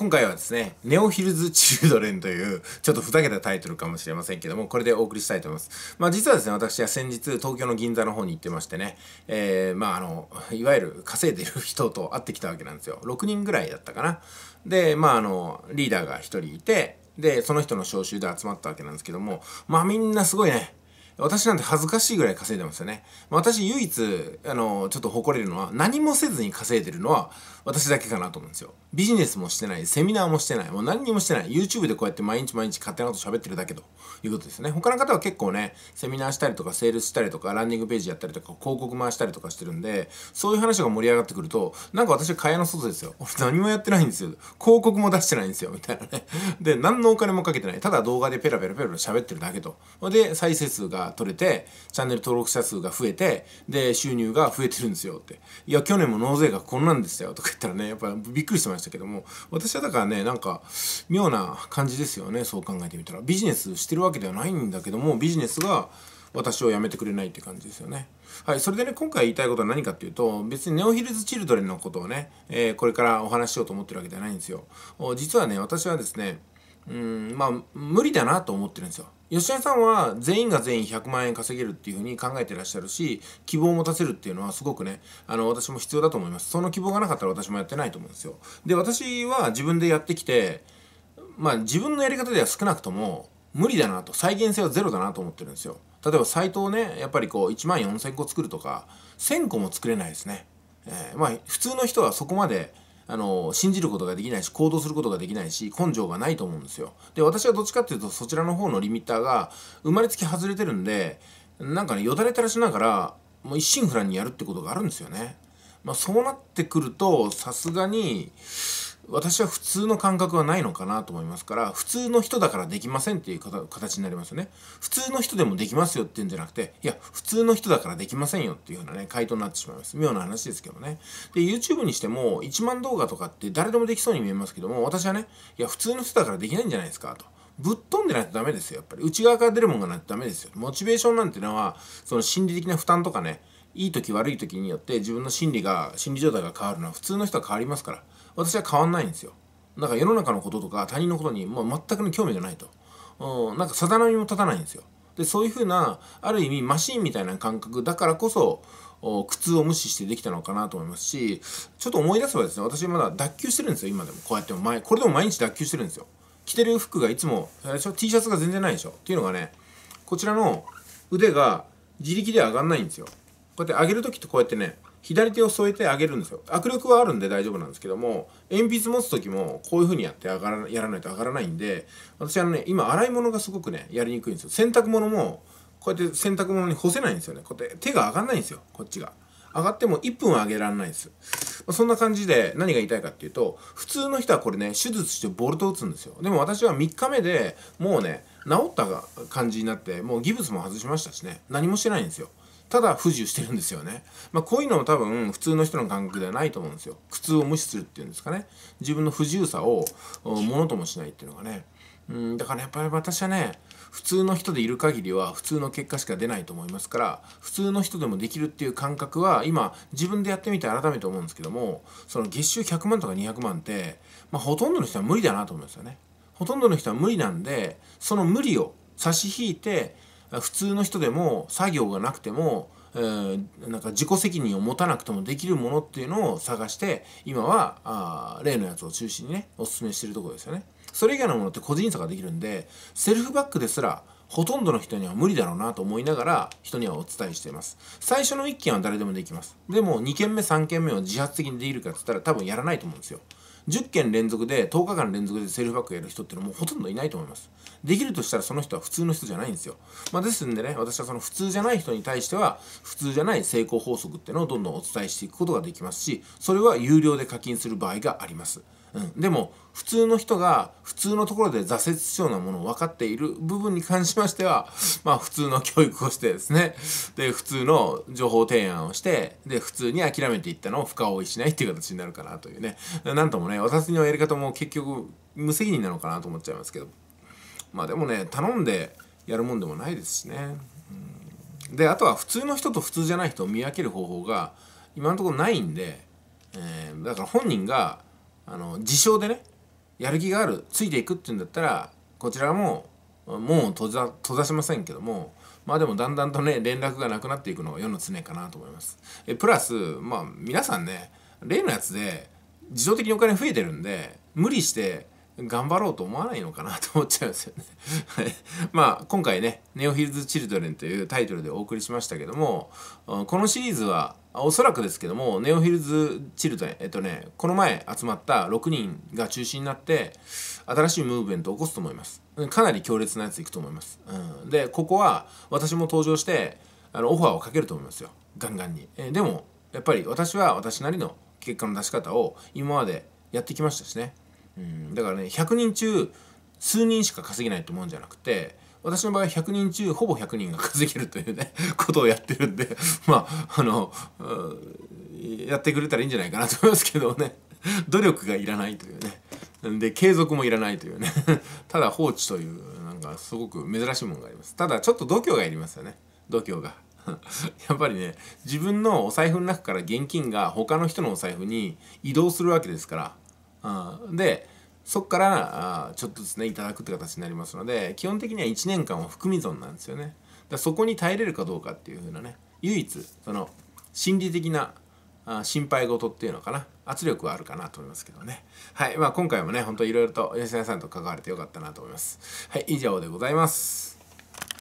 今回はですね、ネオヒルズ・チルドレンという、ちょっとふざけたタイトルかもしれませんけども、これでお送りしたいと思います。まあ実はですね、私は先日、東京の銀座の方に行ってましてね、えー、まああの、いわゆる稼いでる人と 会ってきたわけなんですよ。6人ぐらいだったかな。で、まああの、リーダーが1人いて、で、その人の招集で集まったわけなんですけども、まあみんなすごいね、私なんて恥ずかしいぐらい稼いでますよね。私唯一、あの、ちょっと誇れるのは、何もせずに稼いでるのは、私だけかなと思うんですよ。ビジネスもしてない、セミナーもしてない、もう何にもしてない。YouTube でこうやって毎日毎日勝手なこと喋ってるだけということですね。他の方は結構ね、セミナーしたりとか、セールスしたりとか、ランニングページやったりとか、広告回したりとかしてるんで、そういう話が盛り上がってくると、なんか私は蚊帳の外ですよ。俺 何もやってないんですよ。広告も出してないんですよ。みたいなね。で、何のお金もかけてない。ただ動画でペラペラペラペラ喋ってるだけと。で、再生数が取れてチャンネル登録者数が増えてで収入が増えてるんですよっていや去年も納税額こんなんでしたよとか言ったらねやっぱびっくりしてましたけども私はだからねなんか妙な感じですよねそう考えてみたらビジネスしてるわけではないんだけどもビジネスが私を辞めてくれないって感じですよね。はい、それでね、今回言いたいことは何かっていうと、別にネオヒルズ・チルドレンのことをね、えー、これからお話ししようと思ってるわけじゃないんですよ。実はね、私はですね、うん、まあ、無理だなと思ってるんですよ。吉井さんは全員が全員100万円稼げるっていうふうに考えてらっしゃるし希望を持たせるっていうのはすごくねあの私も必要だと思いますその希望がなかったら私もやってないと思うんですよで私は自分でやってきてまあ自分のやり方では少なくとも無理だなと再現性はゼロだなと思ってるんですよ例えばサイトをねやっぱりこう1万4,000個作るとか1,000個も作れないですね、えー、まあ普通の人はそこまであの信じることができないし行動することができないし根性がないと思うんですよで私はどっちかっていうとそちらの方のリミッターが生まれつき外れてるんでなんかねよだれたらしながらもう一心不乱にやるってことがあるんですよねまあそうなってくるとさすがに私は普通の感覚はないのかなと思いますから普通の人だからできませんっていう形になりますよね普通の人でもできますよっていうんじゃなくていや普通の人だからできませんよっていうようなね回答になってしまいます妙な話ですけどねで YouTube にしても1万動画とかって誰でもできそうに見えますけども私はねいや普通の人だからできないんじゃないですかとぶっ飛んでないとダメですよやっぱり内側から出るもんがないとダメですよモチベーションなんてのはその心理的な負担とかねいい時悪い時によって自分の心理が心理状態が変わるのは普通の人は変わりますから私は変わんないんですよだから世の中のこととか他人のことにもう全くの興味がないとなんかさめ波も立たないんですよでそういうふうなある意味マシンみたいな感覚だからこそ苦痛を無視してできたのかなと思いますしちょっと思い出せばですね私まだ脱臼してるんですよ今でもこうやっても前これでも毎日脱臼してるんですよ着てる服がいつもょ T シャツが全然ないでしょっていうのがねこちらの腕が自力で上がんないんですよこうやって上げる時ってこうやってね左手を添えて上げるんですよ握力はあるんで大丈夫なんですけども鉛筆持つ時もこういう風にやって上がらやらないと上がらないんで私あのね今洗い物がすごくねやりにくいんですよ洗濯物もこうやって洗濯物に干せないんですよねこうやって手が上がんないんですよこっちが上がっても1分上げられないんです、まあ、そんな感じで何が言いたいかっていうと普通の人はこれね手術してボルト打つんですよでも私は3日目でもうね治った感じになってもうギブスも外しましたしね何もしてないんですよただ不自由してるんですよね。まあ、こういうのも多分普通の人の感覚ではないと思うんですよ。苦痛を無視するっていうんですかね。自分の不自由さをものともしないっていうのがね。うんだからやっぱり私はね普通の人でいる限りは普通の結果しか出ないと思いますから普通の人でもできるっていう感覚は今自分でやってみて改めて思うんですけどもその月収100万とか200万って、まあ、ほとんどの人は無理だなと思うんですよね。ほとんどの人は無理なんでその無理を差し引いて普通の人でも作業がなくても、えー、なんか自己責任を持たなくてもできるものっていうのを探して今はあ例のやつを中心にねおすすめしてるとこですよねそれ以外のものって個人差ができるんでセルフバックですらほとんどの人には無理だろうなと思いながら人にはお伝えしています最初の1件は誰でもできますでも2件目3件目を自発的にできるかっつったら多分やらないと思うんですよ10件連続で10日間連続でセルフバックやる人っていうのはもうほとんどいないと思いますできるとしたらその人は普通の人じゃないんですよ、まあ、ですんでね私はその普通じゃない人に対しては普通じゃない成功法則っていうのをどんどんお伝えしていくことができますしそれは有料で課金する場合がありますうん、でも普通の人が普通のところで挫折しようなものを分かっている部分に関しましては、まあ普通の教育をしてですね、で、普通の情報提案をして、で、普通に諦めていったのを深追いしないっていう形になるかなというね、なんともね、私のやり方も結局無責任なのかなと思っちゃいますけど、まあでもね、頼んでやるもんでもないですしね。うん、で、あとは普通の人と普通じゃない人を見分ける方法が今のところないんで、えだから本人が、あの自称でねやる気があるついていくっていうんだったらこちらももう閉ざ閉ざしませんけどもまあでもだんだんとね連絡がなくなっていくのが世の常かなと思いますえプラスまあ皆さんね例のやつで自動的にお金増えてるんで無理して頑張ろうと思わないのかなと思っちゃうんですよね まあ今回ね「ネオヒルズ・チルドレン」というタイトルでお送りしましたけどもこのシリーズはおそらくですけどもネオヒルズ・チルドレンえっとねこの前集まった6人が中心になって新しいムーブメントを起こすと思いますかなり強烈なやついくと思います、うん、でここは私も登場してあのオファーをかけると思いますよガンガンに、えでもやっぱり私は私なりの結果の出し方を今までやってきましたしねうん、だからね100人中数人しか稼げないと思うんじゃなくて私の場合は100人中ほぼ100人が稼げるというね ことをやってるんでまああのやってくれたらいいんじゃないかなと思いますけどね努力がいらないというねで継続もいらないというね ただ放置というなんかすごく珍しいものがありますただちょっと度胸がいりますよね度胸が やっぱりね自分のお財布の中から現金が他の人のお財布に移動するわけですからうん、でそこからちょっとですねいただくって形になりますので基本的には1年間は含み損なんですよねだそこに耐えれるかどうかっていう風なね唯一その心理的な心配事っていうのかな圧力はあるかなと思いますけどねはいまあ今回もねほんといろいろと吉田さんと関われてよかったなと思いますはい以上でございます